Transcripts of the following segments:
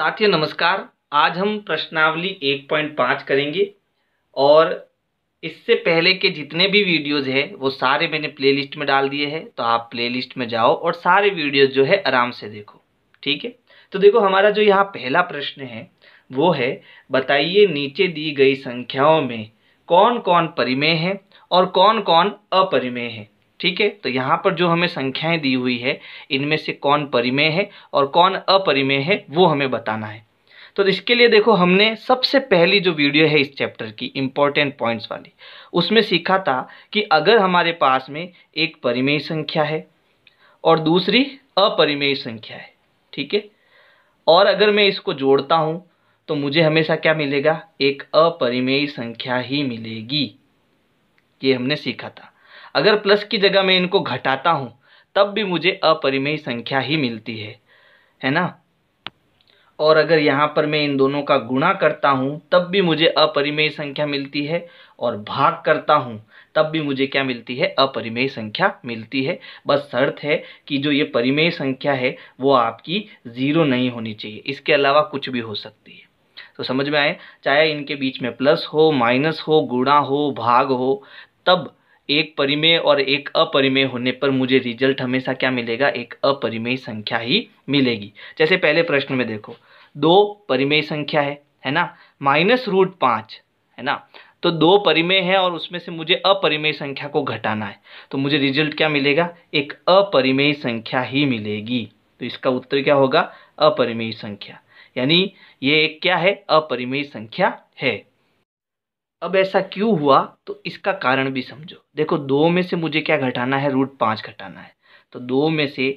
साथियों नमस्कार आज हम प्रश्नावली 1.5 करेंगे और इससे पहले के जितने भी वीडियोस हैं वो सारे मैंने प्लेलिस्ट में डाल दिए हैं तो आप प्लेलिस्ट में जाओ और सारे वीडियोस जो है आराम से देखो ठीक है तो देखो हमारा जो यहाँ पहला प्रश्न है वो है बताइए नीचे दी गई संख्याओं में कौन कौन परिमेय है और कौन कौन अपरिमेय है ठीक है तो यहाँ पर जो हमें संख्याएं दी हुई है इनमें से कौन परिमेय है और कौन अपरिमेय है वो हमें बताना है तो इसके लिए देखो हमने सबसे पहली जो वीडियो है इस चैप्टर की इम्पोर्टेंट पॉइंट्स वाली उसमें सीखा था कि अगर हमारे पास में एक परिमेय संख्या है और दूसरी अपरिमेय संख्या है ठीक है और अगर मैं इसको जोड़ता हूँ तो मुझे हमेशा क्या मिलेगा एक अपरिमेय संख्या ही मिलेगी ये हमने सीखा था अगर प्लस की जगह मैं इनको घटाता हूँ तब भी मुझे अपरिमेय संख्या ही मिलती है है ना और अगर यहाँ पर मैं इन दोनों का गुणा करता हूँ तब भी मुझे अपरिमेय संख्या मिलती है और भाग करता हूँ तब भी मुझे क्या मिलती है अपरिमेय संख्या मिलती है बस शर्त है कि जो ये परिमेय संख्या है वो आपकी ज़ीरो नहीं होनी चाहिए इसके अलावा कुछ भी हो सकती है तो समझ में आए चाहे इनके बीच में प्लस हो माइनस हो गुणा हो भाग हो तब एक परिमेय और एक अपरिमेय होने पर मुझे रिजल्ट हमेशा क्या मिलेगा एक अपरिमेय संख्या ही मिलेगी जैसे पहले प्रश्न में देखो दो परिमेय संख्या है है ना माइनस रूट पाँच है ना तो दो परिमेय है और उसमें से मुझे अपरिमेय संख्या को घटाना है तो मुझे रिजल्ट क्या मिलेगा एक अपरिमेय संख्या ही मिलेगी तो इसका उत्तर क्या होगा अपरिमेय संख्या यानी ये एक क्या है अपरिमेय संख्या है अब ऐसा क्यों हुआ तो इसका कारण भी समझो देखो दो में से मुझे क्या घटाना है रूट पाँच घटाना है तो दो में से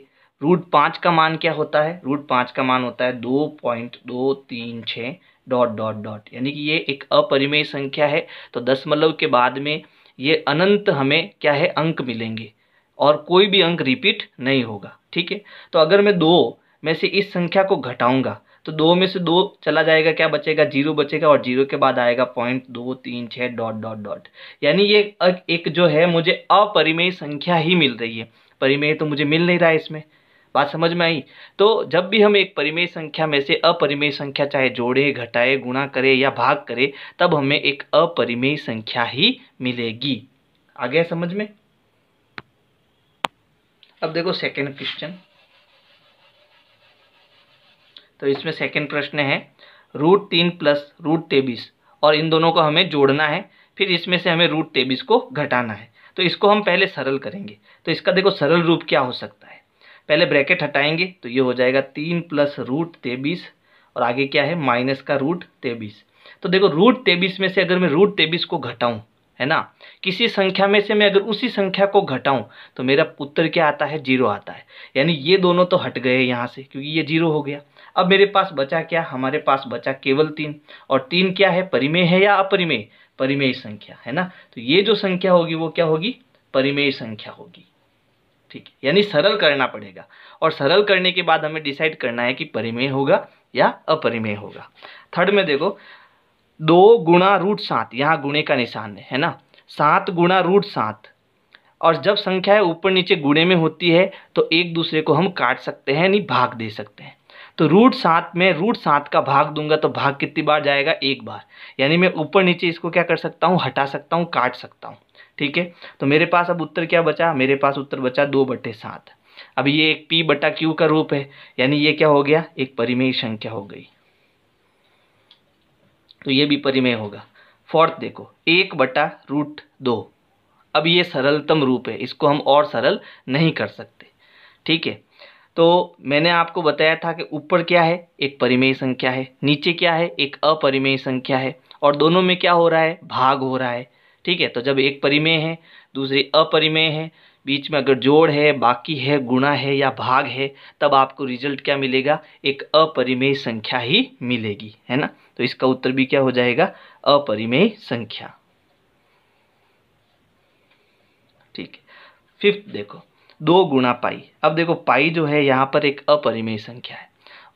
रूट पाँच का मान क्या होता है रूट पाँच का मान होता है दो पॉइंट दो तीन छः डॉट डॉट डॉट यानी कि ये एक अपरिमेय संख्या है तो दशमलव के बाद में ये अनंत हमें क्या है अंक मिलेंगे और कोई भी अंक रिपीट नहीं होगा ठीक है तो अगर मैं दो में से इस संख्या को घटाऊंगा तो दो में से दो चला जाएगा क्या बचेगा जीरो बचेगा और जीरो के बाद आएगा पॉइंट दो तीन छः डॉट डॉट डॉट यानी ये एक जो है मुझे अपरिमेय संख्या ही मिल रही है परिमेय तो मुझे मिल नहीं रहा है इसमें बात समझ में आई तो जब भी हम एक परिमेय संख्या में से अपरिमेय संख्या चाहे जोड़े घटाए गुणा करे या भाग करे तब हमें एक अपरिमेय संख्या ही मिलेगी आ गया समझ में अब देखो सेकेंड क्वेश्चन तो इसमें सेकेंड प्रश्न है रूट तीन प्लस रूट तेबीस और इन दोनों को हमें जोड़ना है फिर इसमें से हमें रूट तेबीस को घटाना है तो इसको हम पहले सरल करेंगे तो इसका देखो सरल रूप क्या हो सकता है पहले ब्रैकेट हटाएंगे तो ये हो जाएगा तीन प्लस रूट तेबीस और आगे क्या है माइनस का रूट तेबीस तो देखो रूट तेबीस में से अगर मैं रूट तेबीस को घटाऊँ है ना किसी संख्या में से मैं अगर उसी संख्या को घटाऊं तो मेरा उत्तर क्या आता है जीरो आता है यानी ये दोनों तो हट गए यहाँ से क्योंकि ये जीरो हो गया अब मेरे पास बचा क्या हमारे पास बचा केवल तीन और तीन क्या है परिमेय है या अपरिमेय परिमेय संख्या है ना तो ये जो संख्या होगी वो क्या होगी परिमेय संख्या होगी ठीक है यानी सरल करना पड़ेगा और सरल करने के बाद हमें डिसाइड करना है कि परिमेय होगा या अपरिमेय होगा थर्ड में देखो दो गुणा रूट सात यहाँ गुणे का निशान है ना सात गुणा रूट सात और जब संख्याएं ऊपर नीचे गुणे में होती है तो एक दूसरे को हम काट सकते हैं यानी भाग दे सकते हैं तो रूट सात में रूट सात का भाग दूंगा तो भाग कितनी बार जाएगा एक बार यानी मैं ऊपर नीचे इसको क्या कर सकता हूँ हटा सकता हूँ काट सकता हूँ ठीक है तो मेरे पास अब उत्तर क्या बचा मेरे पास उत्तर बचा दो बटे सात अब ये एक पी बटा क्यू का रूप है यानी ये क्या हो गया एक परिमेय संख्या हो गई तो ये भी परिमेय होगा फोर्थ देखो एक बटा रूट दो अब ये सरलतम रूप है इसको हम और सरल नहीं कर सकते ठीक है तो मैंने आपको बताया था कि ऊपर क्या है एक परिमेय संख्या है नीचे क्या है एक अपरिमेय संख्या है और दोनों में क्या हो रहा है भाग हो रहा है ठीक है तो जब एक परिमेय है दूसरी अपरिमेय है बीच में अगर जोड़ है बाकी है गुणा है या भाग है तब आपको रिजल्ट क्या मिलेगा एक अपरिमेय संख्या ही मिलेगी है ना तो इसका उत्तर भी क्या हो जाएगा अपरिमेय संख्या ठीक है फिफ्थ देखो दो गुणा पाई अब देखो पाई जो है यहाँ पर एक अपरिमेय संख्या है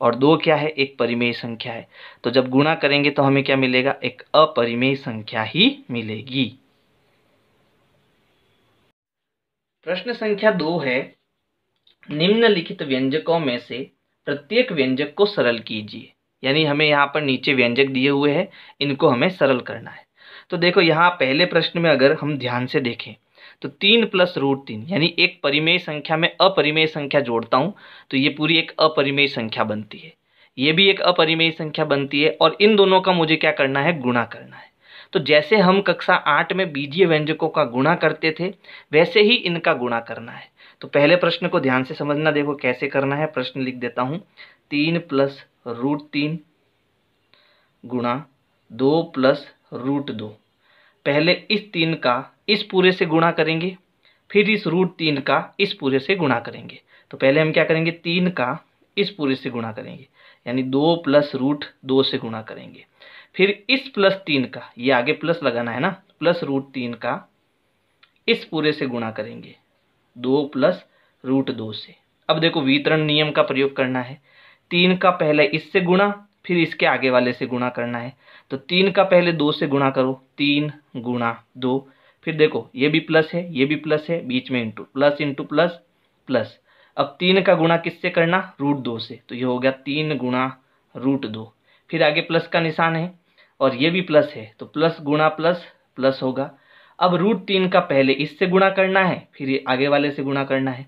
और दो क्या है एक परिमेय संख्या है तो जब गुणा करेंगे तो हमें क्या मिलेगा एक अपरिमेय संख्या ही मिलेगी प्रश्न संख्या दो है निम्नलिखित व्यंजकों में से प्रत्येक व्यंजक को सरल कीजिए यानी हमें यहाँ पर नीचे व्यंजक दिए हुए हैं इनको हमें सरल करना है तो देखो यहाँ पहले प्रश्न में अगर हम ध्यान से देखें तो तीन प्लस रूट तीन यानी एक परिमेय संख्या में अपरिमेय संख्या जोड़ता हूँ तो ये पूरी एक अपरिमेय संख्या बनती है ये भी एक अपरिमेय संख्या बनती है और इन दोनों का मुझे क्या करना है गुणा करना है तो जैसे हम कक्षा आठ में बीजीय व्यंजकों का गुणा करते थे वैसे ही इनका गुणा करना है तो पहले प्रश्न को ध्यान से समझना देखो कैसे करना है प्रश्न लिख देता हूँ तीन प्लस रूट तीन गुणा दो प्लस रूट दो पहले इस तीन का इस पूरे से गुणा करेंगे फिर इस रूट तीन का इस पूरे से गुणा करेंगे तो पहले हम क्या करेंगे तीन का इस पूरे से गुणा करेंगे यानी दो प्लस रूट दो से गुणा करेंगे फिर इस प्लस तीन का ये आगे प्लस लगाना है ना प्लस रूट तीन का इस पूरे से गुणा करेंगे दो प्लस रूट दो से अब देखो वितरण नियम का प्रयोग करना है तीन का पहले इससे गुणा फिर इसके आगे वाले से गुणा करना है तो तीन का पहले दो से गुणा करो तीन गुणा दो फिर देखो ये भी प्लस है ये भी प्लस है बीच में into plus into plus plus अब तीन का गुणा किससे करना रूट दो से तो ये हो गया तीन गुणा रूट दो फिर आगे प्लस का निशान है और ये भी प्लस है तो प्लस गुणा प्लस प्लस होगा अब रूट तीन का पहले इससे गुणा करना है फिर आगे वाले से गुणा करना है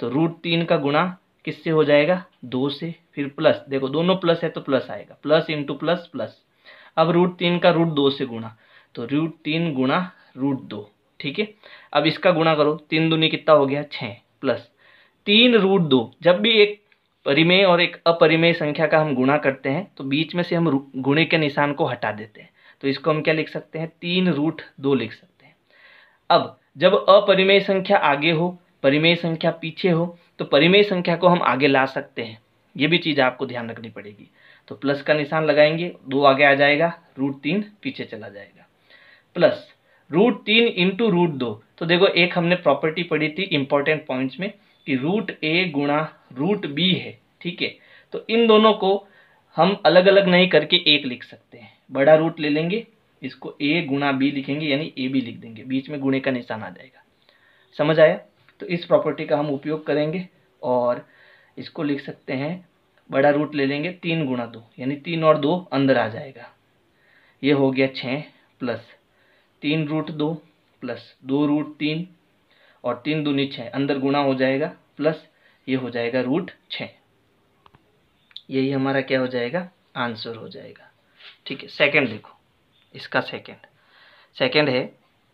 तो रूट तीन का गुणा किससे हो जाएगा दो से फिर प्लस देखो दोनों प्लस है तो प्लस आएगा प्लस इंटू प्लस प्लस अब रूट तीन का रूट दो से गुणा तो रूट तीन गुणा रूट दो ठीक है अब इसका गुणा करो तीन दूनी कितना हो गया छः प्लस तीन रूट दो जब भी एक परिमेय और एक अपरिमेय संख्या का हम गुणा करते हैं तो बीच में से हम गुणे के निशान को हटा देते हैं तो इसको हम क्या लिख सकते हैं तीन रूट दो लिख सकते हैं अब जब अपरिमेय संख्या आगे हो परिमेय संख्या पीछे हो तो परिमेय संख्या को हम आगे ला सकते हैं ये भी चीज़ आपको ध्यान रखनी पड़ेगी तो प्लस का निशान लगाएंगे दो आगे आ जाएगा रूट तीन पीछे चला जाएगा प्लस रूट तीन इंटू रूट दो तो देखो एक हमने प्रॉपर्टी पढ़ी थी इंपॉर्टेंट पॉइंट्स में कि रूट ए गुणा रूट बी है ठीक है तो इन दोनों को हम अलग अलग नहीं करके एक लिख सकते हैं बड़ा रूट ले लेंगे इसको ए गुणा बी लिखेंगे यानी ए बी लिख देंगे बीच में गुणे का निशान आ जाएगा समझ आया तो इस प्रॉपर्टी का हम उपयोग करेंगे और इसको लिख सकते हैं बड़ा रूट ले लेंगे तीन गुणा दो यानी तीन और दो अंदर आ जाएगा ये हो गया छः प्लस तीन रूट दो प्लस दो रूट तीन और तीन दूनी छः अंदर गुणा हो जाएगा प्लस ये हो जाएगा रूट छः यही हमारा क्या हो जाएगा आंसर हो जाएगा ठीक है सेकंड देखो इसका सेकंड सेकंड है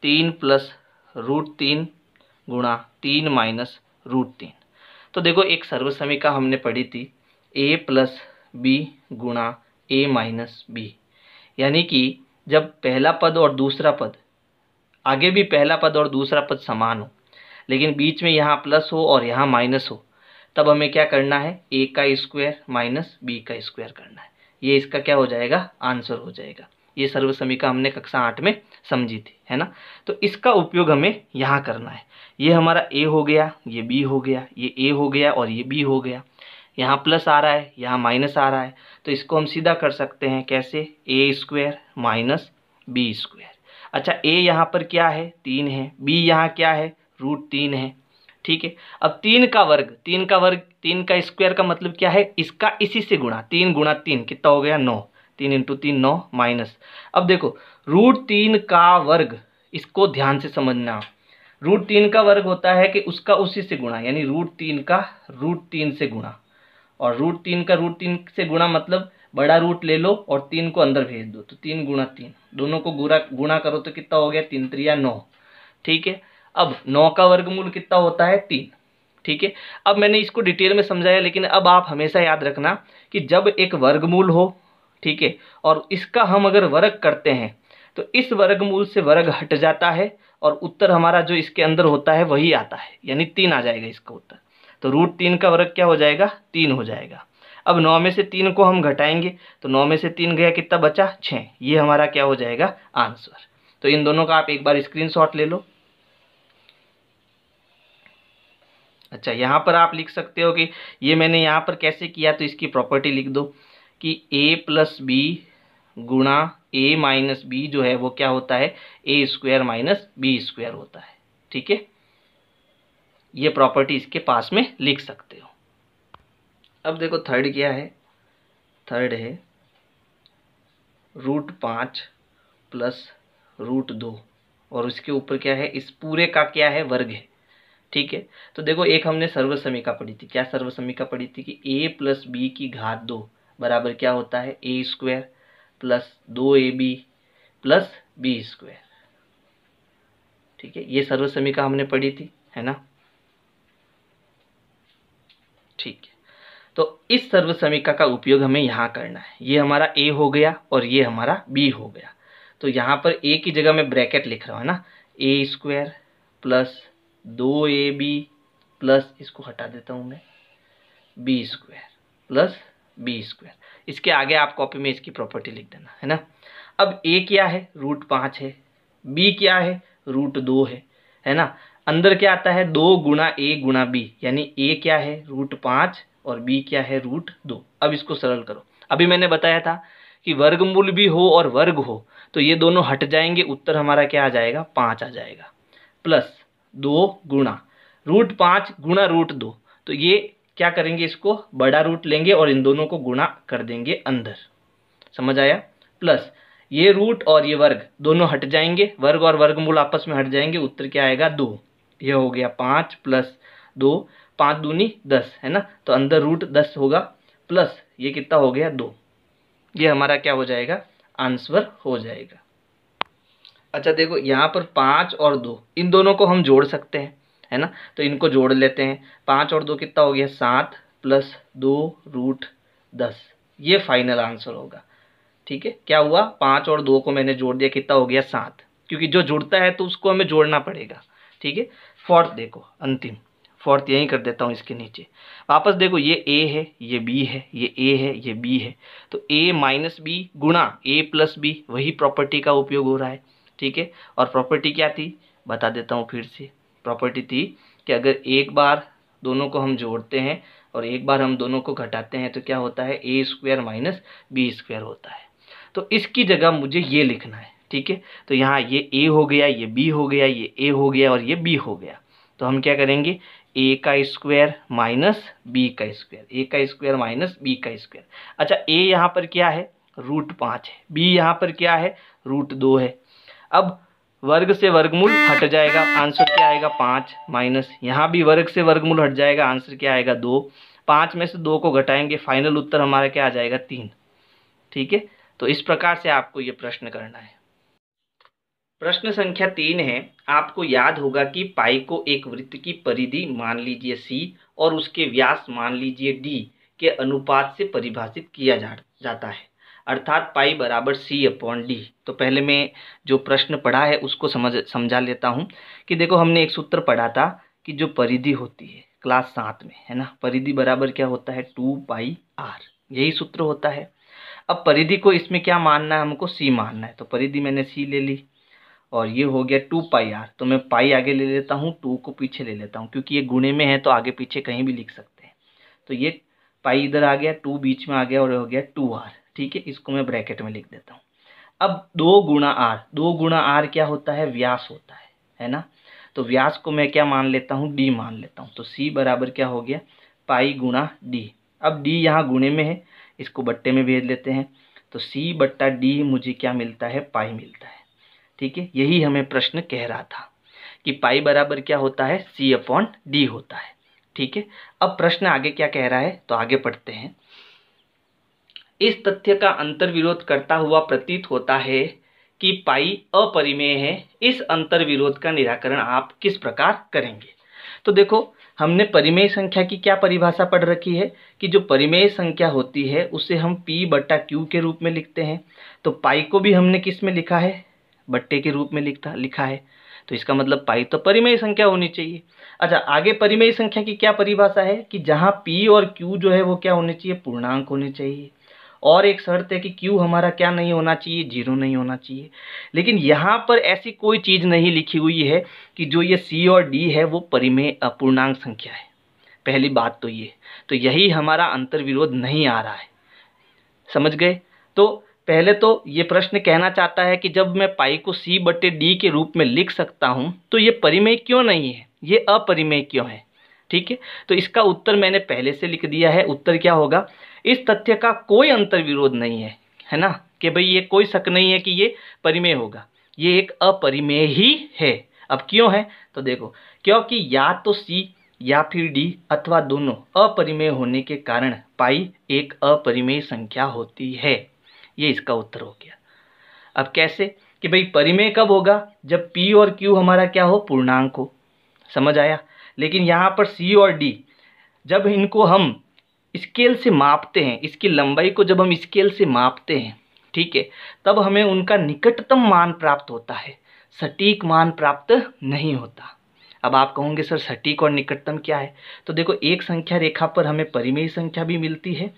तीन प्लस रूट तीन गुणा तीन माइनस रूट तीन तो देखो एक सर्वसमिका हमने पढ़ी थी ए प्लस बी गुणा ए माइनस बी यानी कि जब पहला पद और दूसरा पद आगे भी पहला पद और दूसरा पद समान हो लेकिन बीच में यहाँ प्लस हो और यहाँ माइनस हो तब हमें क्या करना है ए का स्क्वायर माइनस बी का स्क्वायर करना है ये इसका क्या हो जाएगा आंसर हो जाएगा ये सर्वसमीका हमने कक्षा आठ में समझी थी है ना तो इसका उपयोग हमें यहाँ करना है ये हमारा ए हो गया ये बी हो गया ये ए हो गया और ये बी हो गया यहाँ प्लस आ रहा है यहाँ माइनस आ रहा है तो इसको हम सीधा कर सकते हैं कैसे A square minus B square अच्छा ए यहाँ पर क्या है तीन है बी यहाँ क्या है रूट तीन है ठीक है अब तीन का वर्ग तीन का वर्ग तीन का स्क्वायर का मतलब क्या है इसका इसी से गुणा तीन गुणा तीन कितना हो गया नौ तीन इंटू तीन नौ माइनस अब देखो रूट तीन का वर्ग इसको ध्यान से समझना रूट तीन का वर्ग होता है कि उसका उसी से गुणा यानी रूट तीन का रूट तीन से गुणा और रूट तीन का रूट तीन से गुणा मतलब बड़ा रूट ले लो और तीन को अंदर भेज दो तो तीन गुणा तीन दोनों को गुणा गुणा करो तो कितना हो गया तीन त्रिया नौ ठीक है अब नौ का वर्गमूल कितना होता है तीन ठीक है अब मैंने इसको डिटेल में समझाया लेकिन अब आप हमेशा याद रखना कि जब एक वर्गमूल हो ठीक है और इसका हम अगर वर्ग करते हैं तो इस वर्गमूल से वर्ग हट जाता है और उत्तर हमारा जो इसके अंदर होता है वही आता है यानी तीन आ जाएगा इसका उत्तर तो रूट तीन का वर्ग क्या हो जाएगा तीन हो जाएगा अब नौ में से तीन को हम घटाएंगे तो नौ में से तीन गया कितना बचा छः ये हमारा क्या हो जाएगा आंसर तो इन दोनों का आप एक बार स्क्रीन ले लो अच्छा यहाँ पर आप लिख सकते हो कि ये मैंने यहाँ पर कैसे किया तो इसकी प्रॉपर्टी लिख दो कि ए प्लस बी गुणा ए माइनस बी जो है वो क्या होता है A square minus B square होता है ठीक है ये प्रॉपर्टी इसके पास में लिख सकते हो अब देखो थर्ड क्या है थर्ड है रूट पाँच प्लस रूट दो और उसके ऊपर क्या है इस पूरे का क्या है वर्ग है ठीक है तो देखो एक हमने सर्वसमीका पढ़ी थी क्या सर्वसमीका पढ़ी थी कि ए प्लस बी की घात दो बराबर क्या होता है ए स्क्वायर प्लस दो A B plus B square ठीक है ये समीका हमने पढ़ी थी है ना ठीक है तो इस सर्व समीका का उपयोग हमें यहाँ करना है ये हमारा ए हो गया और ये हमारा बी हो गया तो यहाँ पर ए की जगह मैं ब्रैकेट लिख रहा हूँ ना ए स्क्वायर प्लस दो ए बी प्लस इसको हटा देता हूँ मैं B square plus B square इसके आगे आप कॉपी में इसकी प्रॉपर्टी लिख देना है ना अब ए क्या है रूट पाँच है बी क्या है रूट दो है है ना अंदर क्या आता है दो गुणा ए गुणा बी यानी ए क्या है रूट पाँच और बी क्या है रूट दो अब इसको सरल करो अभी मैंने बताया था कि वर्गमूल भी हो और वर्ग हो तो ये दोनों हट जाएंगे उत्तर हमारा क्या आ जाएगा पाँच आ जाएगा प्लस दो गुणा रूट पाँच गुणा रूट दो तो ये क्या करेंगे इसको बड़ा रूट लेंगे और इन दोनों को गुणा कर देंगे अंदर समझ आया प्लस ये रूट और ये वर्ग दोनों हट जाएंगे वर्ग और वर्गमूल आपस में हट जाएंगे उत्तर क्या आएगा दो ये हो गया पाँच प्लस दो पाँच दूनी दस है ना तो अंदर रूट दस होगा प्लस ये कितना हो गया दो ये हमारा क्या हो जाएगा आंसर हो जाएगा अच्छा देखो यहाँ पर पाँच और दो इन दोनों को हम जोड़ सकते हैं है ना तो इनको जोड़ लेते हैं पाँच और दो कितना हो गया सात प्लस दो रूट दस ये फाइनल आंसर होगा ठीक है क्या हुआ पाँच और दो को मैंने जोड़ दिया कितना हो गया सात क्योंकि जो जुड़ता है तो उसको हमें जोड़ना पड़ेगा ठीक है फोर्थ देखो अंतिम फोर्थ यहीं कर देता हूँ इसके नीचे वापस देखो ये ए है ये बी है ये ए है ये बी है तो ए माइनस बी गुणा ए प्लस बी वही प्रॉपर्टी का उपयोग हो रहा है ठीक है और प्रॉपर्टी क्या थी बता देता हूँ फिर से प्रॉपर्टी थी कि अगर एक बार दोनों को हम जोड़ते हैं और एक बार हम दोनों को घटाते हैं तो क्या होता है A square minus B square होता है तो इसकी जगह मुझे ये लिखना है ठीक है तो यहाँ ये ए हो गया ये बी हो गया ये ए हो गया और ये बी हो गया तो हम क्या करेंगे ए का स्क्वायर माइनस बी का स्क्वायर ए का स्क्वायर माइनस बी का स्क्वायर अच्छा ए यहाँ पर क्या है रूट पाँच है बी यहाँ पर क्या है रूट दो है अब वर्ग से वर्गमूल हट जाएगा आंसर क्या आएगा पाँच माइनस यहाँ भी वर्ग से वर्गमूल हट जाएगा आंसर क्या आएगा दो पाँच में से दो को घटाएंगे फाइनल उत्तर हमारा क्या आ जाएगा तीन ठीक है तो इस प्रकार से आपको ये प्रश्न करना है प्रश्न संख्या तीन है आपको याद होगा कि पाई को एक वृत्त की परिधि मान लीजिए सी और उसके व्यास मान लीजिए डी के अनुपात से परिभाषित किया जा जाता है अर्थात पाई बराबर सी अपॉन डी तो पहले मैं जो प्रश्न पढ़ा है उसको समझ समझा लेता हूँ कि देखो हमने एक सूत्र पढ़ा था कि जो परिधि होती है क्लास सात में है ना परिधि बराबर क्या होता है टू पाई आर यही सूत्र होता है अब परिधि को इसमें क्या मानना है हमको सी मानना है तो परिधि मैंने सी ले ली और ये हो गया टू पाई आर तो मैं पाई आगे ले लेता हूँ टू को पीछे ले लेता हूँ क्योंकि ये गुणे में है तो आगे पीछे कहीं भी लिख सकते हैं तो ये पाई इधर आ गया टू बीच में आ गया और हो गया टू आर ठीक है इसको मैं ब्रैकेट में लिख देता हूँ अब दो गुणा आर दो गुणा आर क्या होता है व्यास होता है है ना तो व्यास को मैं क्या मान लेता हूँ डी मान लेता हूँ तो सी बराबर क्या हो गया पाई गुणा डी अब डी यहाँ गुणे में है इसको बट्टे में भेज लेते हैं तो सी बट्टा डी मुझे क्या मिलता है पाई मिलता है ठीक है यही हमें प्रश्न कह रहा था कि पाई बराबर क्या होता है सी अपॉन डी होता है ठीक है अब प्रश्न आगे क्या कह रहा है तो आगे पढ़ते हैं इस तथ्य का विरोध करता हुआ प्रतीत होता है कि पाई अपरिमेय है इस अंतर विरोध का निराकरण आप किस प्रकार करेंगे तो देखो हमने परिमेय संख्या की क्या परिभाषा पढ़ रखी है कि जो परिमेय संख्या होती है उसे हम p बटा क्यू के रूप में लिखते हैं तो पाई को भी हमने किस में लिखा है बट्टे के रूप में लिखता लिखा है तो इसका मतलब पाई तो परिमेय संख्या होनी चाहिए अच्छा आगे परिमेय संख्या की क्या परिभाषा है कि जहाँ पी और क्यू जो है वो क्या होने चाहिए पूर्णांक होने चाहिए और एक शर्त है कि क्यू हमारा क्या नहीं होना चाहिए जीरो नहीं होना चाहिए लेकिन यहाँ पर ऐसी कोई चीज़ नहीं लिखी हुई है कि जो ये सी और डी है वो परिमेय अपूर्णांक संख्या है पहली बात तो ये तो यही हमारा अंतर्विरोध नहीं आ रहा है समझ गए तो पहले तो ये प्रश्न कहना चाहता है कि जब मैं पाई को सी बटे डी के रूप में लिख सकता हूँ तो ये परिमेय क्यों नहीं है ये अपरिमेय क्यों है ठीक है तो इसका उत्तर मैंने पहले से लिख दिया है उत्तर क्या होगा इस तथ्य का कोई विरोध नहीं है है ना कि भाई ये कोई शक नहीं है कि ये परिमेय होगा ये एक अपरिमेय ही है अब क्यों है तो देखो क्योंकि या तो सी या फिर डी अथवा दोनों अपरिमेय होने के कारण पाई एक अपरिमेय संख्या होती है ये इसका उत्तर हो गया अब कैसे कि भाई परिमेय कब होगा जब पी और क्यू हमारा क्या हो पूर्णांक हो समझ आया लेकिन यहाँ पर सी और डी जब इनको हम स्केल से मापते हैं इसकी लंबाई को जब हम स्केल से मापते हैं ठीक है तब हमें उनका निकटतम मान प्राप्त होता है सटीक मान प्राप्त नहीं होता अब आप कहोगे सर सटीक और निकटतम क्या है तो देखो एक संख्या रेखा पर हमें परिमेय संख्या भी मिलती है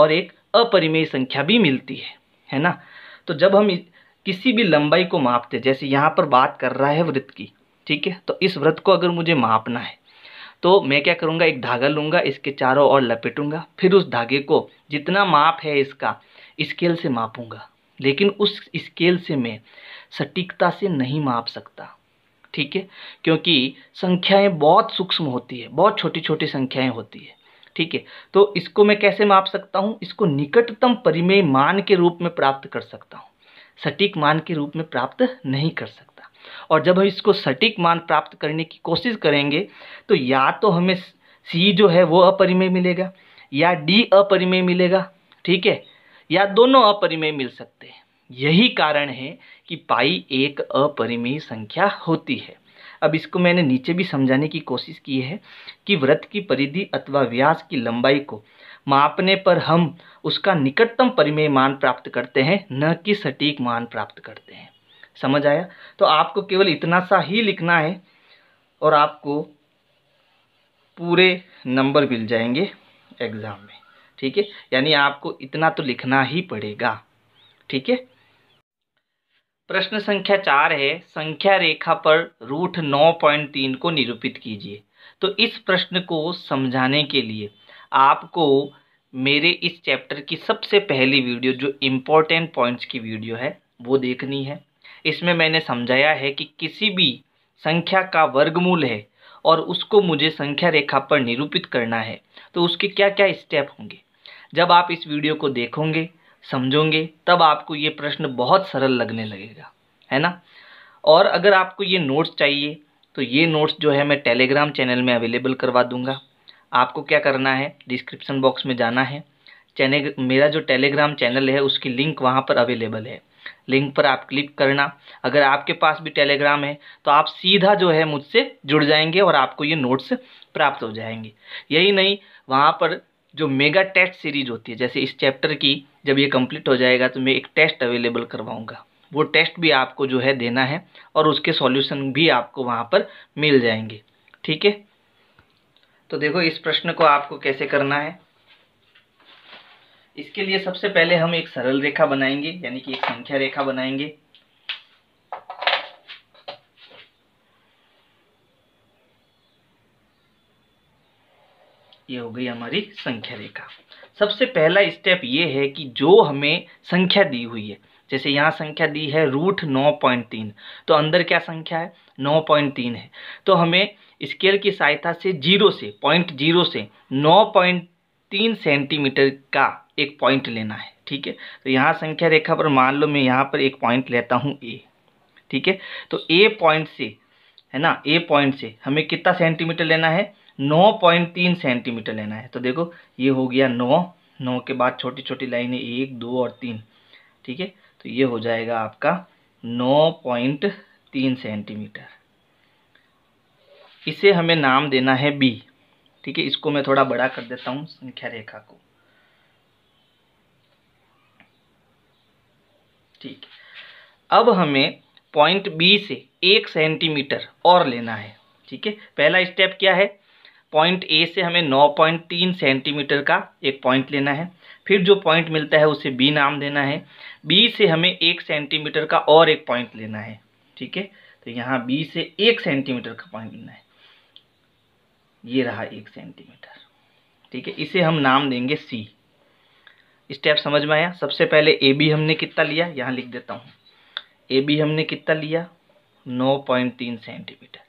और एक अपरिमेय संख्या भी मिलती है है ना तो जब हम किसी भी लंबाई को मापते जैसे यहाँ पर बात कर रहा है वृत्त की ठीक है तो इस वृत्त को अगर मुझे मापना है तो मैं क्या करूँगा एक धागा लूँगा इसके चारों ओर लपेटूंगा फिर उस धागे को जितना माप है इसका स्केल से मापूंगा लेकिन उस स्केल से मैं सटीकता से नहीं माप सकता ठीक है क्योंकि संख्याएं बहुत सूक्ष्म होती है बहुत छोटी छोटी संख्याएं होती है ठीक है तो इसको मैं कैसे माप सकता हूँ इसको निकटतम परिमेय मान के रूप में प्राप्त कर सकता हूँ सटीक मान के रूप में प्राप्त नहीं कर सकता और जब हम इसको सटीक मान प्राप्त करने की कोशिश करेंगे तो या तो हमें सी जो है वो अपरिमेय मिलेगा या डी अपरिमेय मिलेगा ठीक है या दोनों अपरिमेय मिल सकते हैं यही कारण है कि पाई एक अपरिमेय संख्या होती है अब इसको मैंने नीचे भी समझाने की कोशिश की है कि व्रत की परिधि अथवा व्यास की लंबाई को मापने पर हम उसका निकटतम परिमेय मान प्राप्त करते हैं न कि सटीक मान प्राप्त करते हैं समझ आया तो आपको केवल इतना सा ही लिखना है और आपको पूरे नंबर मिल जाएंगे एग्ज़ाम में ठीक है यानी आपको इतना तो लिखना ही पड़ेगा ठीक है प्रश्न संख्या चार है संख्या रेखा पर रूट नौ पॉइंट तीन को निरूपित कीजिए तो इस प्रश्न को समझाने के लिए आपको मेरे इस चैप्टर की सबसे पहली वीडियो जो इम्पोर्टेंट पॉइंट्स की वीडियो है वो देखनी है इसमें मैंने समझाया है कि किसी भी संख्या का वर्गमूल है और उसको मुझे संख्या रेखा पर निरूपित करना है तो उसके क्या क्या स्टेप होंगे जब आप इस वीडियो को देखोगे समझोगे तब आपको ये प्रश्न बहुत सरल लगने लगेगा है ना और अगर आपको ये नोट्स चाहिए तो ये नोट्स जो है मैं टेलीग्राम चैनल में अवेलेबल करवा दूंगा आपको क्या करना है डिस्क्रिप्शन बॉक्स में जाना है चैनल मेरा जो टेलीग्राम चैनल है उसकी लिंक वहाँ पर अवेलेबल है लिंक पर आप क्लिक करना अगर आपके पास भी टेलीग्राम है तो आप सीधा जो है मुझसे जुड़ जाएंगे और आपको ये नोट्स प्राप्त हो जाएंगे यही नहीं वहाँ पर जो मेगा टेस्ट सीरीज होती है जैसे इस चैप्टर की जब ये कंप्लीट हो जाएगा तो मैं एक टेस्ट अवेलेबल करवाऊँगा वो टेस्ट भी आपको जो है देना है और उसके सॉल्यूशन भी आपको वहाँ पर मिल जाएंगे ठीक है तो देखो इस प्रश्न को आपको कैसे करना है इसके लिए सबसे पहले हम एक सरल रेखा बनाएंगे यानी कि एक संख्या रेखा बनाएंगे ये हो गई हमारी संख्या रेखा सबसे पहला स्टेप ये है कि जो हमें संख्या दी हुई है जैसे यहाँ संख्या दी है रूट नौ पॉइंट तीन तो अंदर क्या संख्या है नौ पॉइंट तीन है तो हमें स्केल की सहायता से जीरो से पॉइंट जीरो से नौ पॉइंट तीन सेंटीमीटर का एक पॉइंट लेना है ठीक है तो यहाँ संख्या रेखा पर मान लो मैं यहाँ पर एक पॉइंट लेता हूँ ए ठीक है तो ए पॉइंट से है ना ए पॉइंट से हमें कितना सेंटीमीटर लेना है 9.3 सेंटीमीटर लेना है तो देखो ये हो गया नौ नौ के बाद छोटी छोटी लाइनें एक दो और तीन ठीक है तो ये हो जाएगा आपका 9.3 सेंटीमीटर इसे हमें नाम देना है बी ठीक है इसको मैं थोड़ा बड़ा कर देता हूँ संख्या रेखा को ठीक अब हमें पॉइंट बी से एक सेंटीमीटर और लेना है ठीक है पहला स्टेप क्या है पॉइंट ए से हमें 9.3 सेंटीमीटर का एक पॉइंट लेना है फिर जो पॉइंट मिलता है उसे बी नाम देना है बी से हमें एक सेंटीमीटर का और एक पॉइंट लेना है ठीक है तो यहाँ बी से एक सेंटीमीटर का पॉइंट लेना है ये रहा एक सेंटीमीटर ठीक है इसे हम नाम देंगे सी स्टेप समझ में आया सबसे पहले ए बी हमने कितना लिया यहाँ लिख देता हूँ ए बी हमने कितना लिया 9.3 सेंटीमीटर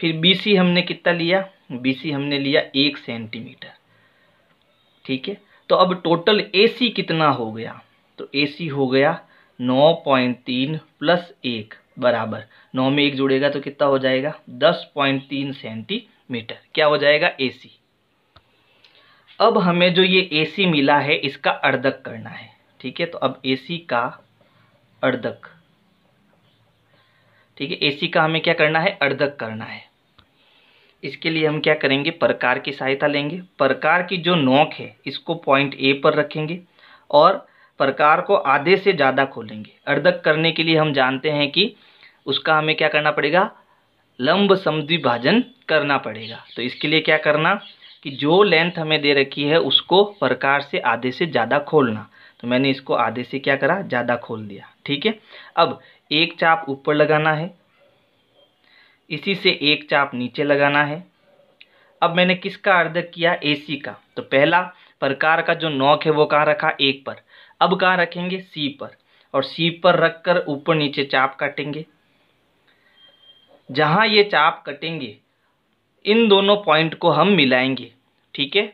फिर बी सी हमने कितना लिया बी सी हमने लिया एक सेंटीमीटर ठीक है तो अब टोटल ए सी कितना हो गया तो ए सी हो गया नौ पॉइंट तीन प्लस एक बराबर नौ में एक जुड़ेगा तो कितना हो जाएगा दस पॉइंट तीन सेंटीमीटर क्या हो जाएगा ए सी अब हमें जो ये ए सी मिला है इसका अर्धक करना है ठीक है तो अब ए सी का अर्धक ठीक है ए सी का हमें क्या करना है अर्धक करना है इसके लिए हम क्या करेंगे प्रकार की सहायता लेंगे प्रकार की जो नोक है इसको पॉइंट ए पर रखेंगे और प्रकार को आधे से ज़्यादा खोलेंगे अर्धक करने के लिए हम जानते हैं कि उसका हमें क्या करना पड़ेगा लंब समद्विभाजन करना पड़ेगा तो इसके लिए क्या करना कि जो लेंथ हमें दे रखी है उसको प्रकार से आधे से ज़्यादा खोलना तो मैंने इसको आधे से क्या करा ज़्यादा खोल दिया ठीक है अब एक चाप ऊपर लगाना है इसी से एक चाप नीचे लगाना है अब मैंने किसका अर्धक किया एसी का तो पहला प्रकार का जो नॉक है वो कहाँ रखा एक पर अब कहाँ रखेंगे सी पर और सी पर रख कर ऊपर नीचे चाप काटेंगे जहाँ ये चाप कटेंगे इन दोनों पॉइंट को हम मिलाएंगे ठीक है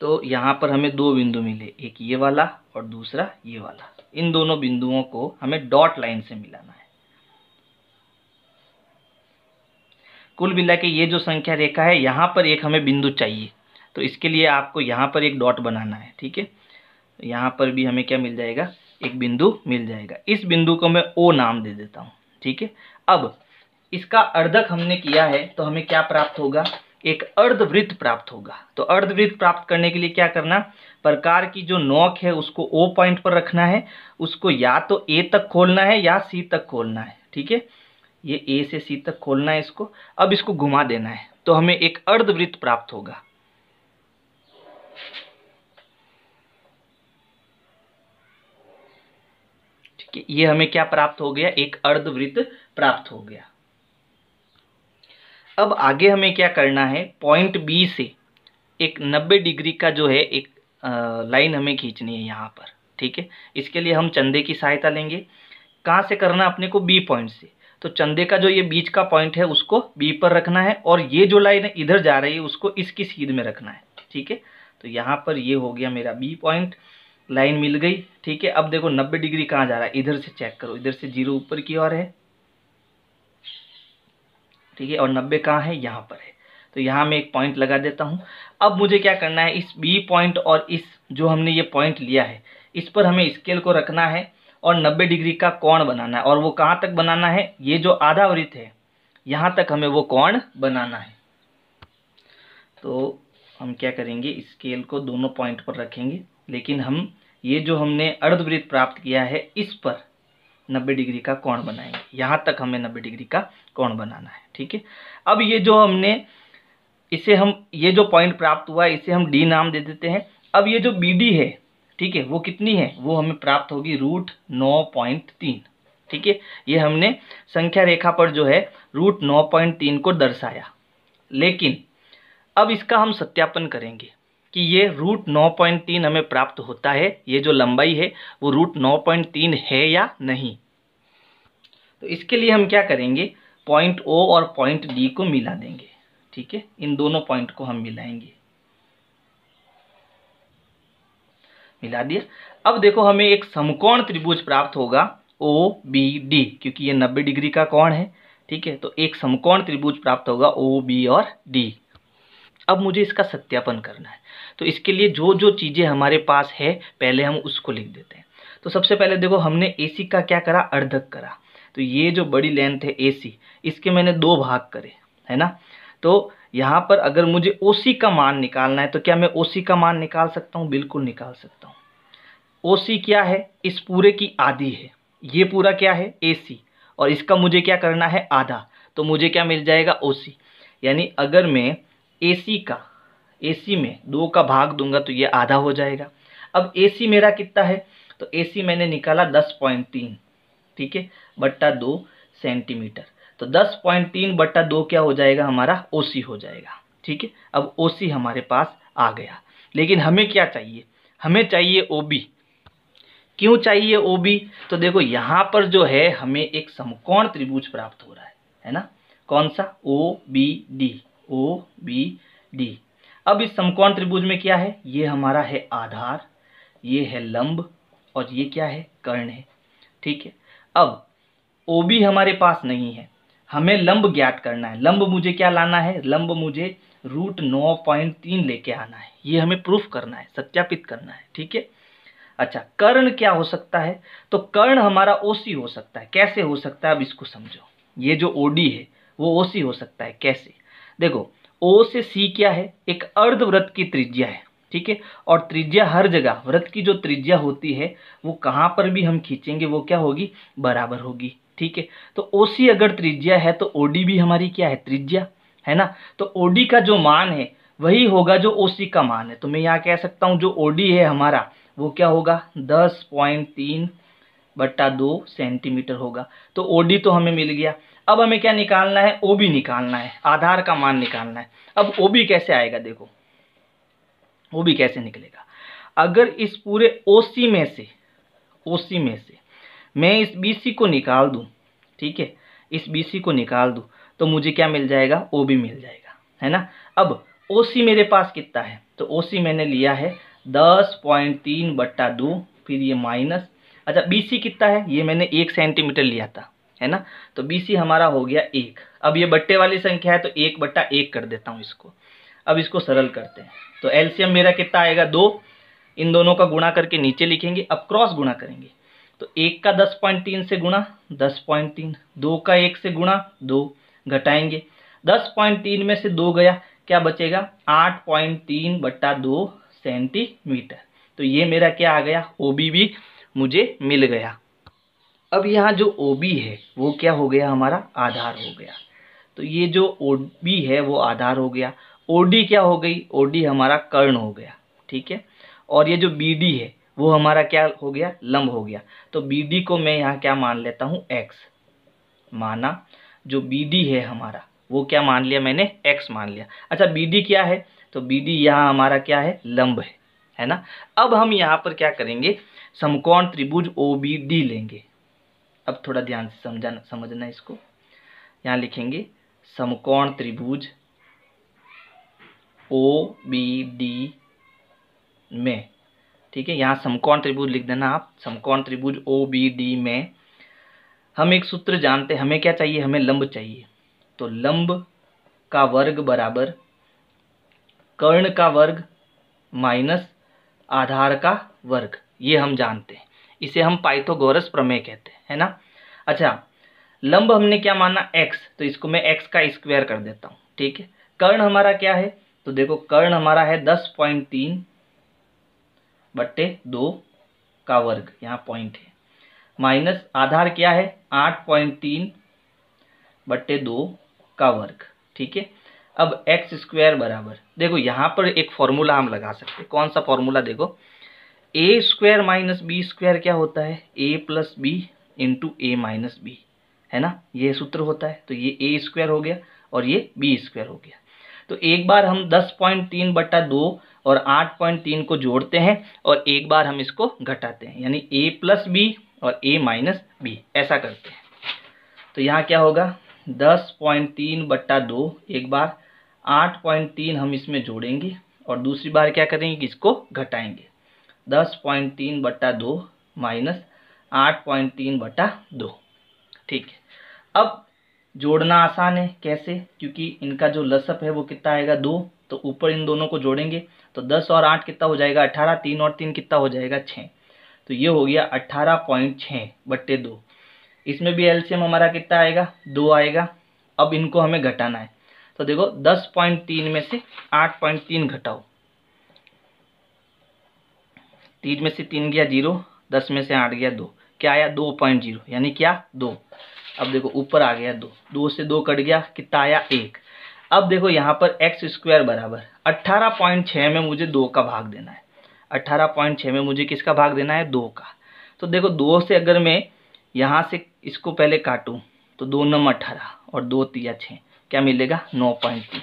तो यहाँ पर हमें दो बिंदु मिले एक ये वाला और दूसरा ये वाला इन दोनों बिंदुओं को हमें डॉट लाइन से मिलाना है कुल मिला के ये जो संख्या रेखा है यहाँ पर एक हमें बिंदु चाहिए तो इसके लिए आपको यहाँ पर एक डॉट बनाना है ठीक है यहाँ पर भी हमें क्या मिल जाएगा एक बिंदु मिल जाएगा इस बिंदु को मैं ओ नाम दे देता हूँ ठीक है अब इसका अर्धक हमने किया है तो हमें क्या प्राप्त होगा एक अर्धवृत्त प्राप्त होगा तो अर्धवृत्त प्राप्त करने के लिए क्या करना प्रकार की जो नोक है उसको ओ पॉइंट पर रखना है उसको या तो ए तक खोलना है या सी तक खोलना है ठीक है ये ए से सी तक खोलना है इसको अब इसको घुमा देना है तो हमें एक अर्धवृत्त प्राप्त होगा ठीक है ये हमें क्या प्राप्त हो गया एक अर्धवृत्त प्राप्त हो गया अब आगे हमें क्या करना है पॉइंट बी से एक 90 डिग्री का जो है एक लाइन हमें खींचनी है यहां पर ठीक है इसके लिए हम चंदे की सहायता लेंगे कहाँ से करना अपने को बी पॉइंट से तो चंदे का जो ये बीच का पॉइंट है उसको बी पर रखना है और ये जो लाइन इधर जा रही है उसको इसकी सीध में रखना है ठीक है तो यहाँ पर ये हो गया मेरा बी पॉइंट लाइन मिल गई ठीक है अब देखो नब्बे डिग्री कहाँ जा रहा है इधर से चेक करो इधर से जीरो ऊपर की ओर है ठीक है और नब्बे कहाँ है यहाँ पर है तो यहाँ मैं एक पॉइंट लगा देता हूँ अब मुझे क्या करना है इस बी पॉइंट और इस जो हमने ये पॉइंट लिया है इस पर हमें स्केल को रखना है और 90 डिग्री का कोण बनाना है और वो कहाँ तक बनाना है ये जो आधा वृत्त है यहाँ तक हमें वो कोण बनाना है तो हम क्या करेंगे स्केल को दोनों पॉइंट पर रखेंगे लेकिन हम ये जो हमने अर्धवृत्त प्राप्त किया है इस पर 90 डिग्री का कोण बनाएंगे यहाँ तक हमें 90 डिग्री का कोण बनाना है ठीक है अब ये जो हमने इसे हम ये जो पॉइंट प्राप्त हुआ है इसे हम डी नाम दे देते हैं अब ये जो बी डी है ठीक है वो कितनी है वो हमें प्राप्त होगी रूट नौ पॉइंट तीन ठीक है ये हमने संख्या रेखा पर जो है रूट नौ पॉइंट तीन को दर्शाया लेकिन अब इसका हम सत्यापन करेंगे कि ये रूट नौ पॉइंट तीन हमें प्राप्त होता है ये जो लंबाई है वो रूट नौ पॉइंट तीन है या नहीं तो इसके लिए हम क्या करेंगे पॉइंट ओ और पॉइंट डी को मिला देंगे ठीक है इन दोनों पॉइंट को हम मिलाएंगे मिला दिया अब देखो हमें एक समकोण त्रिभुज प्राप्त होगा ओ बी डी क्योंकि ये 90 डिग्री का कोण है ठीक है तो एक समकोण त्रिभुज प्राप्त होगा ओ बी और डी अब मुझे इसका सत्यापन करना है तो इसके लिए जो जो चीज़ें हमारे पास है पहले हम उसको लिख देते हैं तो सबसे पहले देखो हमने ए सी का क्या करा अर्धक करा तो ये जो बड़ी लेंथ है ए सी इसके मैंने दो भाग करे है ना तो यहाँ पर अगर मुझे ओ सी का मान निकालना है तो क्या मैं ओ सी का मान निकाल सकता हूँ बिल्कुल निकाल सकता ओ सी क्या है इस पूरे की आधी है ये पूरा क्या है ए सी और इसका मुझे क्या करना है आधा तो मुझे क्या मिल जाएगा ओ सी यानी अगर मैं ए सी का ए सी में दो का भाग दूंगा तो ये आधा हो जाएगा अब ए सी मेरा कितना है तो ए सी मैंने निकाला दस पॉइंट तीन ठीक है बट्टा दो सेंटीमीटर तो दस पॉइंट तीन बट्टा दो क्या हो जाएगा हमारा ओ सी हो जाएगा ठीक है अब ओ सी हमारे पास आ गया लेकिन हमें क्या चाहिए हमें चाहिए ओ बी क्यों चाहिए ओ बी तो देखो यहाँ पर जो है हमें एक समकोण त्रिभुज प्राप्त हो रहा है है ना कौन सा O B D O B D अब इस समकोण त्रिभुज में क्या है ये हमारा है आधार ये है लंब और ये क्या है कर्ण है ठीक है अब ओ बी हमारे पास नहीं है हमें लंब ज्ञात करना है लंब मुझे क्या लाना है लंब मुझे रूट नौ पॉइंट तीन लेके आना है ये हमें प्रूफ करना है सत्यापित करना है ठीक है अच्छा कर्ण क्या हो सकता है तो कर्ण हमारा ओसी हो सकता है कैसे हो सकता है अब इसको समझो ये जो ओडी है वो ओसी हो सकता है कैसे देखो ओ से सी क्या है एक अर्धव्रत की त्रिज्या है ठीक है और त्रिज्या हर जगह व्रत की जो त्रिज्या होती है वो कहाँ पर भी हम खींचेंगे वो क्या होगी बराबर होगी ठीक है तो ओ सी अगर त्रिज्या है तो ओडी भी हमारी क्या है त्रिज्या है ना तो ओडी का जो मान है वही होगा जो ओ सी का मान है तो मैं यहाँ कह सकता हूँ जो ओडी है हमारा वो क्या होगा दस पॉइंट तीन बट्टा दो सेंटीमीटर होगा तो ओडी तो हमें मिल गया अब हमें क्या निकालना है ओ बी निकालना है आधार का मान निकालना है अब ओ बी कैसे आएगा देखो ओ बी कैसे निकलेगा अगर इस पूरे ओ सी में से ओ सी में से मैं इस बी सी को निकाल दूँ ठीक है इस बी सी को निकाल दूँ तो मुझे क्या मिल जाएगा ओ बी मिल जाएगा है ना अब ओ सी मेरे पास कितना है तो ओ सी मैंने लिया है दस पॉइंट तीन बट्टा दो फिर ये माइनस अच्छा बी सी कितना है ये मैंने एक सेंटीमीटर लिया था है ना तो बी सी हमारा हो गया एक अब ये बट्टे वाली संख्या है तो एक बट्टा एक कर देता हूँ इसको अब इसको सरल करते हैं तो एलसीएम मेरा कितना आएगा दो इन दोनों का गुणा करके नीचे लिखेंगे अब क्रॉस गुणा करेंगे तो एक का दस पॉइंट तीन से गुणा दस पॉइंट तीन दो का एक से गुणा दो घटाएंगे दस पॉइंट तीन में से दो गया क्या बचेगा आठ पॉइंट तीन बट्टा दो सेंटीमीटर तो ये मेरा क्या आ गया ओ भी मुझे मिल गया अब यहाँ जो ओ है वो क्या हो गया हमारा आधार हो गया तो ये जो ओ है वो आधार हो गया ओ क्या हो गई ओ हमारा कर्ण हो गया ठीक है और ये जो बी है वो हमारा क्या हो गया लंब हो गया तो बी को मैं यहाँ क्या मान लेता हूँ एक्स माना जो बी है हमारा वो क्या मान लिया मैंने एक्स मान लिया अच्छा बी क्या है तो बी डी यहाँ हमारा क्या है लंब है है ना अब हम यहाँ पर क्या करेंगे समकोण त्रिभुज ओ बी डी लेंगे अब थोड़ा ध्यान से समझाना समझना इसको यहाँ लिखेंगे समकोण त्रिभुज ओ बी डी में ठीक है यहाँ समकोण त्रिभुज लिख देना आप समकोण त्रिभुज ओ बी डी में हम एक सूत्र जानते हैं हमें क्या चाहिए हमें लंब चाहिए तो लंब का वर्ग बराबर कर्ण का वर्ग माइनस आधार का वर्ग ये हम जानते हैं इसे हम पाइथोगोरस प्रमेय कहते हैं है ना अच्छा लंब हमने क्या माना x तो इसको मैं x का स्क्वायर कर देता हूँ ठीक है कर्ण हमारा क्या है तो देखो कर्ण हमारा है दस पॉइंट तीन बट्टे दो का वर्ग यहाँ पॉइंट है माइनस आधार क्या है आठ पॉइंट तीन बट्टे दो का वर्ग ठीक है अब एक्स स्क्वायर बराबर देखो यहाँ पर एक फॉर्मूला हम लगा सकते हैं कौन सा फॉर्मूला देखो A square minus B square क्या होता है A plus B into A minus B है ना ये सूत्र होता है तो ये ए स्क्वायर हो गया और ये बी स्क्वायर हो गया तो एक बार हम दस पॉइंट तीन बटा दो और आठ पॉइंट तीन को जोड़ते हैं और एक बार हम इसको घटाते हैं यानी ए प्लस बी और ए माइनस बी ऐसा करते हैं तो यहाँ क्या होगा दस पॉइंट तीन बट्टा दो एक बार आठ पॉइंट तीन हम इसमें जोड़ेंगे और दूसरी बार क्या करेंगे कि इसको घटाएंगे दस पॉइंट तीन बट्टा दो माइनस आठ पॉइंट तीन बट्टा दो ठीक है अब जोड़ना आसान है कैसे क्योंकि इनका जो लसअप है वो कितना आएगा दो तो ऊपर इन दोनों को जोड़ेंगे तो दस और आठ कितना हो जाएगा अठारह तीन और तीन कितना हो जाएगा छः तो ये हो गया अट्ठारह पॉइंट छः बट्टे दो इसमें भी एलसीएम हमारा कितना आएगा दो आएगा अब इनको हमें घटाना है तो देखो दस पॉइंट तीन में से आठ पॉइंट तीन घटाओ तीन में से तीन गया जीरो दस में से आठ गया दो क्या आया दो पॉइंट जीरो यानी क्या दो अब देखो ऊपर आ गया दो दो से दो कट गया कितना आया एक अब देखो यहाँ पर एक्स स्क्वायर बराबर अट्ठारह पॉइंट छः में मुझे दो का भाग देना है अट्ठारह पॉइंट छः में मुझे किसका भाग देना है दो का तो देखो दो से अगर मैं यहाँ से इसको पहले काटूँ तो दो नम अठारह और दो तिया छः क्या मिलेगा नौ पॉइंट तीन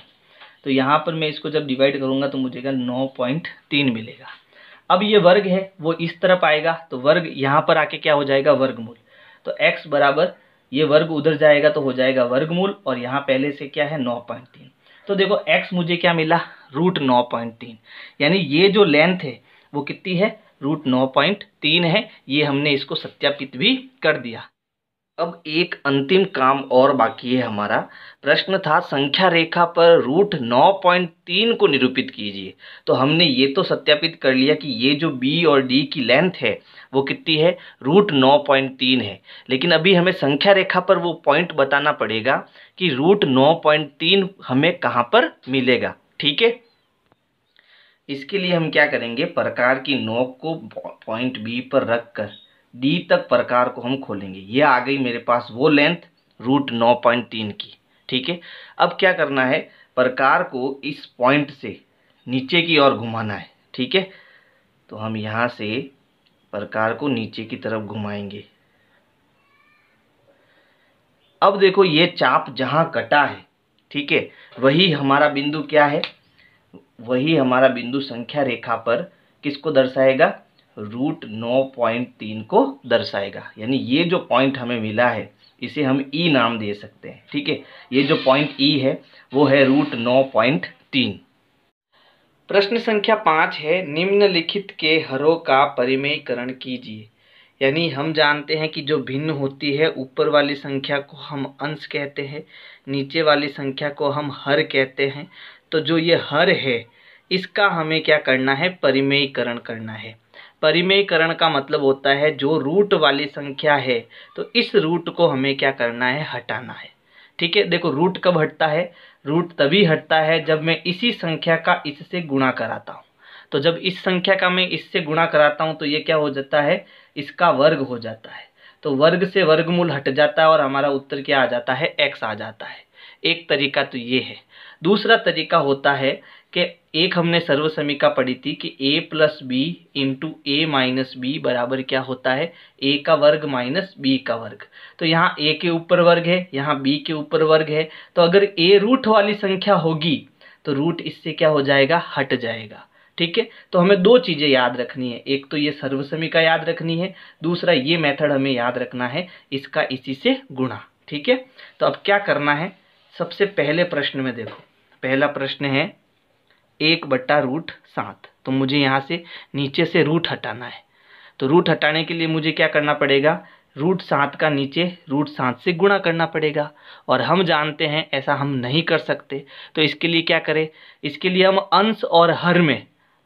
तो यहाँ पर मैं इसको जब डिवाइड करूँगा तो मुझे नौ पॉइंट तीन मिलेगा अब ये वर्ग है वो इस तरफ आएगा तो वर्ग यहाँ पर आके क्या हो जाएगा वर्गमूल तो एक्स बराबर ये वर्ग उधर जाएगा तो हो जाएगा वर्गमूल और यहाँ पहले से क्या है नौ पॉइंट तीन तो देखो एक्स मुझे क्या मिला रूट नौ पॉइंट तीन यानी ये जो लेंथ है वो कितनी है रूट नौ पॉइंट तीन है ये हमने इसको सत्यापित भी कर दिया अब एक अंतिम काम और बाकी है हमारा प्रश्न था संख्या रेखा पर रूट नौ पॉइंट तीन को निरूपित कीजिए तो हमने ये तो सत्यापित कर लिया कि ये जो बी और डी की लेंथ है वो कितनी है रूट नौ पॉइंट तीन है लेकिन अभी हमें संख्या रेखा पर वो पॉइंट बताना पड़ेगा कि रूट नौ पॉइंट तीन हमें कहाँ पर मिलेगा ठीक है इसके लिए हम क्या करेंगे प्रकार की नोक को पॉइंट बी पर रख कर डी तक प्रकार को हम खोलेंगे ये आ गई मेरे पास वो लेंथ रूट नौ पॉइंट तीन की ठीक है अब क्या करना है प्रकार को इस पॉइंट से नीचे की ओर घुमाना है ठीक है तो हम यहाँ से प्रकार को नीचे की तरफ घुमाएंगे अब देखो ये चाप जहाँ कटा है ठीक है वही हमारा बिंदु क्या है वही हमारा बिंदु संख्या रेखा पर किसको दर्शाएगा रूट नौ पॉइंट तीन को दर्शाएगा यानी ये जो पॉइंट हमें मिला है इसे हम ई नाम दे सकते हैं ठीक है ये जो पॉइंट ई है वो है रूट नौ पॉइंट तीन प्रश्न संख्या पाँच है निम्नलिखित के हरों का परिमयीकरण कीजिए यानी हम जानते हैं कि जो भिन्न होती है ऊपर वाली संख्या को हम अंश कहते हैं नीचे वाली संख्या को हम हर कहते हैं तो जो ये हर है इसका हमें क्या करना है परिमेयकरण करना है परिमेयकरण का मतलब होता है जो रूट वाली संख्या है तो इस रूट को हमें क्या करना है हटाना है ठीक है देखो रूट कब हटता है रूट तभी हटता है जब मैं इसी संख्या का इससे गुणा कराता हूँ तो जब इस संख्या का मैं इससे गुणा कराता हूँ तो ये क्या हो जाता है इसका वर्ग हो जाता है तो वर्ग से वर्गमूल हट जाता है और हमारा उत्तर क्या आ जाता है एक्स आ जाता है एक तरीका तो ये है दूसरा तरीका होता है कि एक हमने सर्वसमीका पढ़ी थी कि a plus B into A minus B बराबर क्या होता है a का वर्ग माइनस बी का वर्ग तो यहाँ a के ऊपर वर्ग है यहाँ b के ऊपर वर्ग है तो अगर a रूट वाली संख्या होगी तो रूट इससे क्या हो जाएगा हट जाएगा ठीक है तो हमें दो चीज़ें याद रखनी है एक तो ये सर्वसमीका याद रखनी है दूसरा ये मेथड हमें याद रखना है इसका इसी से गुणा ठीक है तो अब क्या करना है सबसे पहले प्रश्न में देखो पहला प्रश्न है एक बट्टा रूट सात तो मुझे यहाँ से नीचे से रूट हटाना है तो रूट हटाने के लिए मुझे क्या करना पड़ेगा रूट सात का नीचे रूट सात से गुणा करना पड़ेगा और हम जानते हैं ऐसा हम नहीं कर सकते तो इसके लिए क्या करें इसके लिए हम अंश और हर में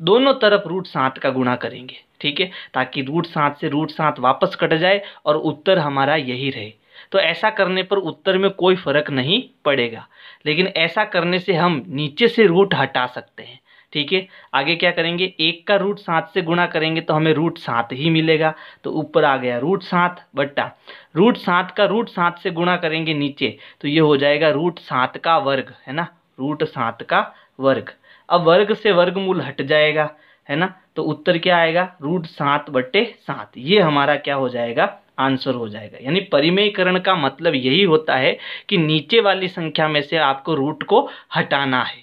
दोनों तरफ रूट सात का गुणा करेंगे ठीक है ताकि रूट सात से रूट सात वापस कट जाए और उत्तर हमारा यही रहे तो ऐसा करने पर उत्तर में कोई फ़र्क नहीं पड़ेगा लेकिन ऐसा करने से हम नीचे से रूट हटा सकते हैं ठीक है आगे क्या करेंगे एक का रूट सात से गुणा करेंगे तो हमें रूट सात ही मिलेगा तो ऊपर आ गया रूट सात बट्टा रूट सात का रूट सात से गुणा करेंगे नीचे तो ये हो जाएगा रूट सात का वर्ग है ना रूट सात का वर्ग अब वर्ग से वर्गमूल हट जाएगा है ना तो उत्तर क्या आएगा रूट सात बट्टे सात ये हमारा क्या हो जाएगा आंसर हो जाएगा यानी परिमेयकरण का मतलब यही होता है कि नीचे वाली संख्या में से आपको रूट को हटाना है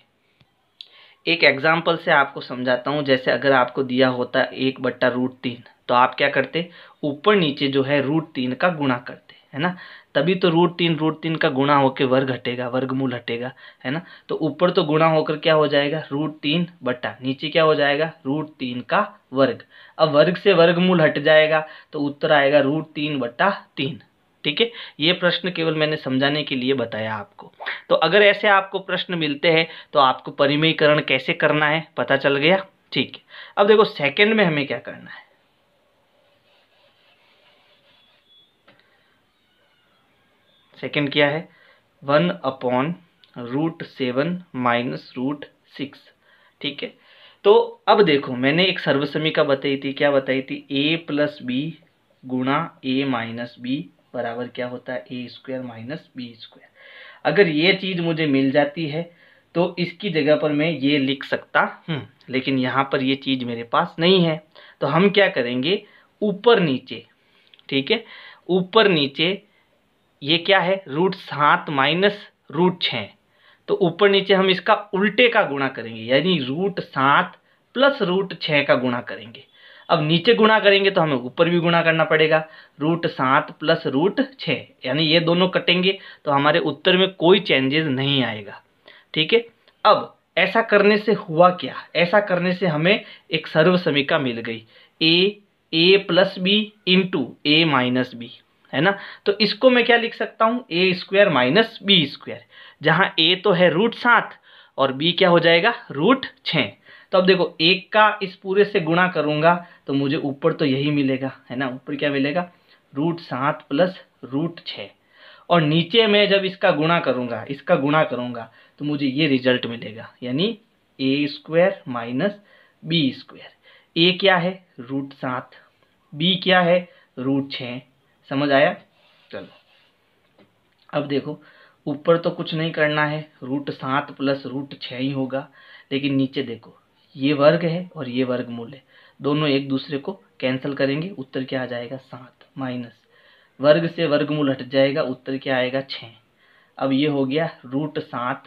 एक एग्जाम्पल से आपको समझाता हूँ जैसे अगर आपको दिया होता एक बट्टा रूट तीन तो आप क्या करते ऊपर नीचे जो है रूट तीन का गुणा करते है ना तभी तो रूट तीन रूट तीन का गुणा होकर वर्ग हटेगा वर्गमूल हटेगा है ना तो ऊपर तो गुणा होकर क्या हो जाएगा रूट तीन बट्टा नीचे क्या हो जाएगा रूट तीन का वर्ग अब वर्ग से वर्गमूल हट जाएगा तो उत्तर आएगा रूट तीन बट्टा तीन ठीक है ये प्रश्न केवल मैंने समझाने के लिए बताया आपको तो अगर ऐसे आपको प्रश्न मिलते हैं तो आपको परिमयीकरण कैसे करना है पता चल गया ठीक है अब देखो सेकेंड में हमें क्या करना है सेकेंड क्या है one upon root seven minus root six ठीक है तो अब देखो मैंने एक सर्वसमीका बताई थी क्या बताई थी ए प्लस बी गुणा ए माइनस बी बराबर क्या होता है A square minus B square अगर ये चीज़ मुझे मिल जाती है तो इसकी जगह पर मैं ये लिख सकता हूँ लेकिन यहाँ पर ये चीज़ मेरे पास नहीं है तो हम क्या करेंगे ऊपर नीचे ठीक है ऊपर नीचे ये क्या है रूट सात माइनस रूट छः तो ऊपर नीचे हम इसका उल्टे का गुणा करेंगे यानी रूट सात प्लस रूट छः का गुणा करेंगे अब नीचे गुणा करेंगे तो हमें ऊपर भी गुणा करना पड़ेगा रूट सात प्लस रूट छः यानी ये दोनों कटेंगे तो हमारे उत्तर में कोई चेंजेस नहीं आएगा ठीक है अब ऐसा करने से हुआ क्या ऐसा करने से हमें एक सर्व मिल गई A A plus B into A minus B है ना तो इसको मैं क्या लिख सकता हूँ A square minus B square जहाँ ए तो है रूट सात और बी क्या हो जाएगा रूट छः तो अब देखो एक का इस पूरे से गुणा करूँगा तो मुझे ऊपर तो यही मिलेगा है ना ऊपर क्या मिलेगा रूट सात प्लस रूट छः और नीचे मैं जब इसका गुणा करूँगा इसका गुणा करूँगा तो मुझे ये रिजल्ट मिलेगा यानी A square minus B square A क्या है रूट सात बी क्या है रूट छः समझ आया चलो अब देखो ऊपर तो कुछ नहीं करना है रूट सात प्लस रूट छ ही होगा लेकिन नीचे देखो ये वर्ग है और ये वर्ग मूल है दोनों एक दूसरे को कैंसिल करेंगे उत्तर क्या आ जाएगा सात माइनस वर्ग से वर्गमूल हट जाएगा उत्तर क्या आएगा छ अब ये हो गया रूट सात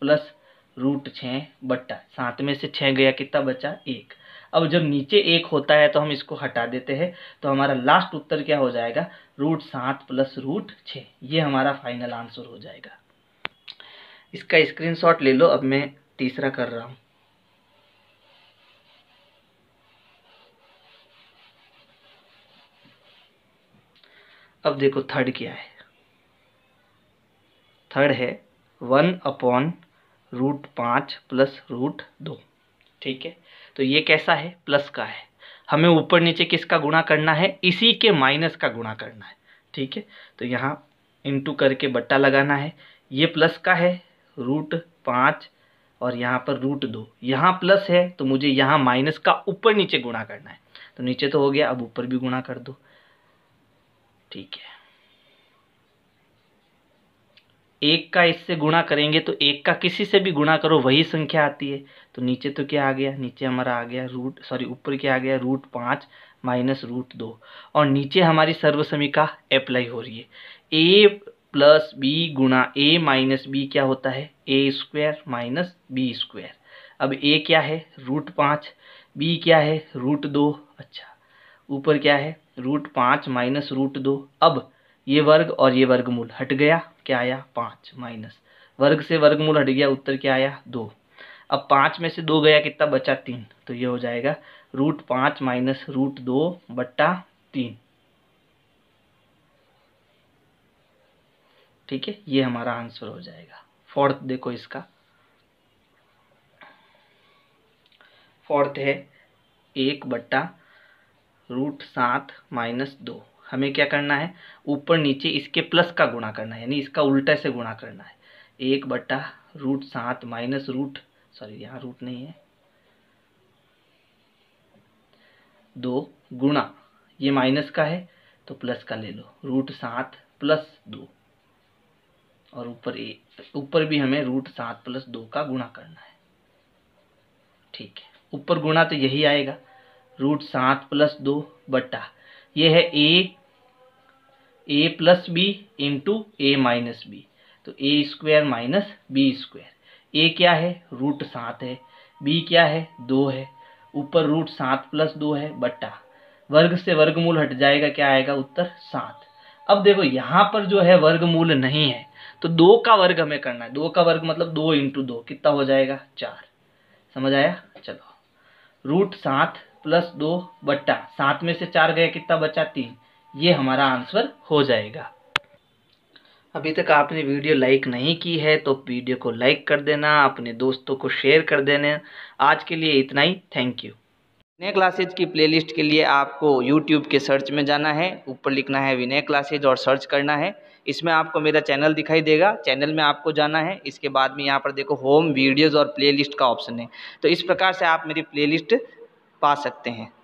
प्लस रूट छः बट्टा सात में से छः गया कितना बचा एक अब जब नीचे एक होता है तो हम इसको हटा देते हैं तो हमारा लास्ट उत्तर क्या हो जाएगा रूट सात प्लस रूट छः ये हमारा फाइनल आंसर हो जाएगा इसका स्क्रीनशॉट ले लो अब मैं तीसरा कर रहा हूँ अब देखो थर्ड क्या है थर्ड है वन अपॉन रूट पाँच प्लस रूट दो ठीक है तो ये कैसा है प्लस का है हमें ऊपर नीचे किसका गुणा करना है इसी के माइनस का गुणा करना है ठीक है तो यहाँ इंटू करके बट्टा लगाना है ये प्लस का है रूट पाँच और यहाँ पर रूट दो यहाँ प्लस है तो मुझे यहाँ माइनस का ऊपर नीचे गुणा करना है तो नीचे तो हो गया अब ऊपर भी गुणा कर दो ठीक है एक का इससे गुणा करेंगे तो एक का किसी से भी गुणा करो वही संख्या आती है तो नीचे तो क्या आ गया नीचे हमारा आ गया रूट सॉरी ऊपर क्या आ गया रूट पाँच माइनस रूट दो और नीचे हमारी सर्वसमीका अप्लाई हो रही है ए प्लस बी गुणा ए माइनस बी क्या होता है A square minus B square अब ए क्या है रूट पाँच बी क्या है रूट दो अच्छा ऊपर क्या है रूट पाँच माइनस रूट दो अब ये वर्ग और ये वर्गमूल हट गया क्या आया पाँच माइनस वर्ग से वर्गमूल हट गया उत्तर क्या आया दो अब पाँच में से दो गया कितना बचा तीन तो ये हो जाएगा रूट पाँच माइनस रूट दो बट्टा तीन ठीक है ये हमारा आंसर हो जाएगा फोर्थ देखो इसका फोर्थ है एक बट्टा रूट सात माइनस दो हमें क्या करना है ऊपर नीचे इसके प्लस का गुणा करना है यानी इसका उल्टा से गुणा करना है एक बट्टा रूट सात माइनस रूट सॉरी यहाँ रूट नहीं है दो गुणा ये माइनस का है तो प्लस का ले लो रूट सात प्लस दो और ऊपर ऊपर भी हमें रूट सात प्लस दो का गुणा करना है ठीक है ऊपर गुणा तो यही आएगा रूट सात प्लस दो बट्टा ये है एक A plus B into A minus B तो A square minus B square A क्या है रूट सात है बी क्या है दो है ऊपर रूट सात प्लस दो है बट्टा वर्ग से वर्गमूल हट जाएगा क्या आएगा उत्तर सात अब देखो यहाँ पर जो है वर्गमूल नहीं है तो दो का वर्ग हमें करना है दो का वर्ग मतलब दो इंटू दो कितना हो जाएगा चार समझ आया चलो रूट सात प्लस दो बट्टा सात में से चार गया कितना बचा तीन ये हमारा आंसर हो जाएगा अभी तक आपने वीडियो लाइक नहीं की है तो वीडियो को लाइक कर देना अपने दोस्तों को शेयर कर देना आज के लिए इतना ही थैंक यू विनय क्लासेज की प्लेलिस्ट के लिए आपको यूट्यूब के सर्च में जाना है ऊपर लिखना है विनय क्लासेज और सर्च करना है इसमें आपको मेरा चैनल दिखाई देगा चैनल में आपको जाना है इसके बाद में यहाँ पर देखो होम वीडियोज़ और प्ले का ऑप्शन है तो इस प्रकार से आप मेरी प्ले पा सकते हैं